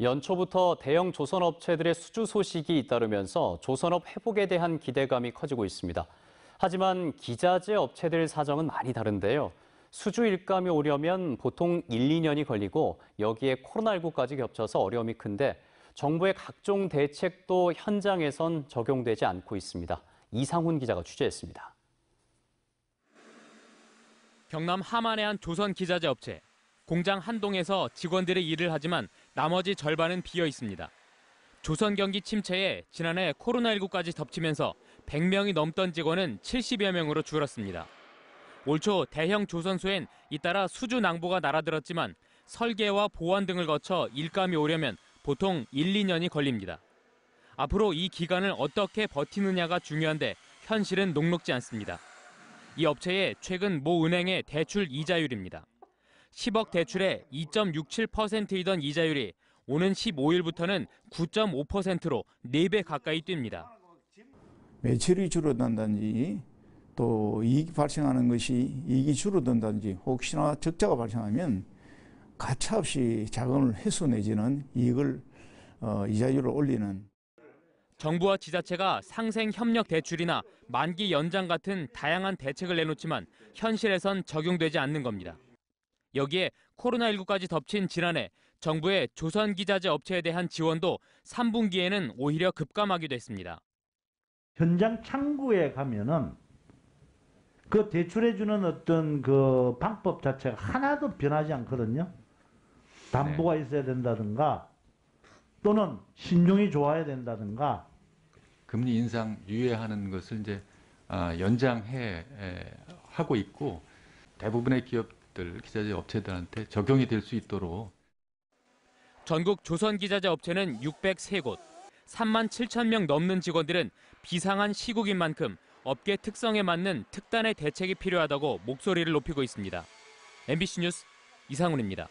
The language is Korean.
연초부터 대형 조선업체들의 수주 소식이 잇따르면서 조선업 회복에 대한 기대감이 커지고 있습니다. 하지만 기자재 업체들 사정은 많이 다른데요. 수주 일감이 오려면 보통 1, 2년이 걸리고 여기에 코로나19까지 겹쳐서 어려움이 큰데 정부의 각종 대책도 현장에선 적용되지 않고 있습니다. 이상훈 기자가 취재했습니다. 경남 하만의 한 조선 기자재 업체 공장 한동에서 직원들의 일을 하지만 나머지 절반은 비어 있습니다. 조선 경기 침체에 지난해 코로나19까지 덮치면서 100명이 넘던 직원은 70여 명으로 줄었습니다. 올초 대형 조선소엔 잇따라 수주 낭보가 날아들었지만 설계와 보안 등을 거쳐 일감이 오려면 보통 1, 2년이 걸립니다. 앞으로 이 기간을 어떻게 버티느냐가 중요한데 현실은 녹록지 않습니다. 이 업체의 최근 모 은행의 대출 이자율입니다. 10억 대출의 2.67%이던 이자율이 오는 15일부터는 9.5%로 4배 가까이 뜁니다. 매출이 줄어든다든지 또 이익이 발생하는 것이 이익이 줄어든다든지 혹시나 적자가 발생하면 가차없이 자금을 회수 내지는 이익을 어, 이자율을 올리는 정부와 지자체가 상생 협력 대출이나 만기 연장 같은 다양한 대책을 내놓지만 현실에선 적용되지 않는 겁니다. 여기에 코로나19까지 덮친 지난해 정부의 조선기자재 업체에 대한 지원도 3분기에는 오히려 급감하기도 했습니다. 현장 창구에 가면은 그 대출해주는 어떤 그 방법 자체가 하나도 변하지 않거든요. 담보가 네. 있어야 된다든가 또는 신용이 좋아야 된다든가 금리 인상 유예하는 것을 이제 아, 연장해 하고 있고 대부분의 기업 기업들, 기자재 업체들한테 적용이 될 수 있도록 전국 조선 기자재 업체는 603곳, 3만 7천 명 넘는 직원들은 비상한 시국인 만큼 업계 특성에 맞는 특단의 대책이 필요하다고 목소리를 높이고 있습니다. MBC 뉴스 이상훈입니다.